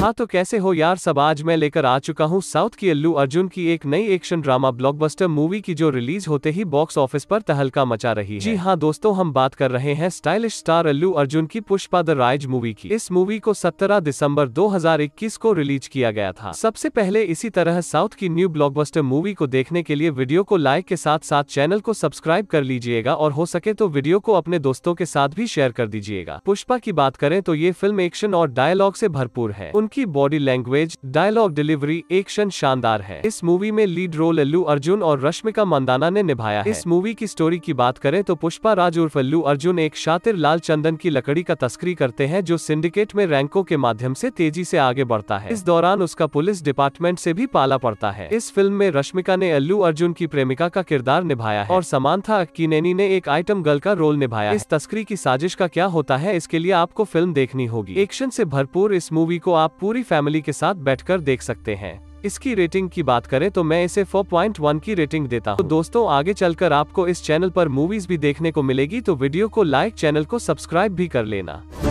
हाँ तो कैसे हो यार सब आज मैं लेकर आ चुका हूँ साउथ की अल्लू अर्जुन की एक नई एक्शन ड्रामा ब्लॉकबस्टर मूवी की जो रिलीज होते ही बॉक्स ऑफिस पर तहलका मचा रही है जी हाँ दोस्तों हम बात कर रहे हैं स्टाइलिश स्टार अल्लू अर्जुन की पुष्पा द राइज मूवी की इस मूवी को 17 दिसंबर 2021 को रिलीज किया गया था सबसे पहले इसी तरह साउथ की न्यू ब्लॉकबस्टर मूवी को देखने के लिए वीडियो को लाइक के साथ साथ चैनल को सब्सक्राइब कर लीजिएगा और हो सके तो वीडियो को अपने दोस्तों के साथ भी शेयर कर दीजिएगा पुष्पा की बात करें तो ये फिल्म एक्शन और डायलॉग ऐसी भरपूर है उनकी body language dialogue delivery action शानदार है इस मूवी में लीड रोल अल्लू अर्जुन और रश्मिका मंदाना ने निभाया है इस मूवी की स्टोरी की बात करें तो पुष्पा राज उर्फ अल्लू अर्जुन एक शातिर लाल चंदन की लकड़ी का तस्करी करते हैं जो सिंडिकेट में रैंकों के माध्यम ऐसी तेजी ऐसी आगे बढ़ता है इस दौरान उसका पुलिस डिपार्टमेंट ऐसी भी पाला पड़ता है इस फिल्म में रश्मिका ने अल्लू अर्जुन की प्रेमिका का किरदार निभाया है और समान था ने एक आइटम गर्ल का रोल निभाया इस तस्करी की साजिश का क्या होता है इसके लिए आपको फिल्म देखनी होगी एक्शन से भरपूर इस मूवी को आप पूरी फैमिली के साथ बैठकर देख सकते हैं इसकी रेटिंग की बात करें तो मैं इसे 4.1 की रेटिंग देता हूँ तो दोस्तों आगे चलकर आपको इस चैनल पर मूवीज भी देखने को मिलेगी तो वीडियो को लाइक चैनल को सब्सक्राइब भी कर लेना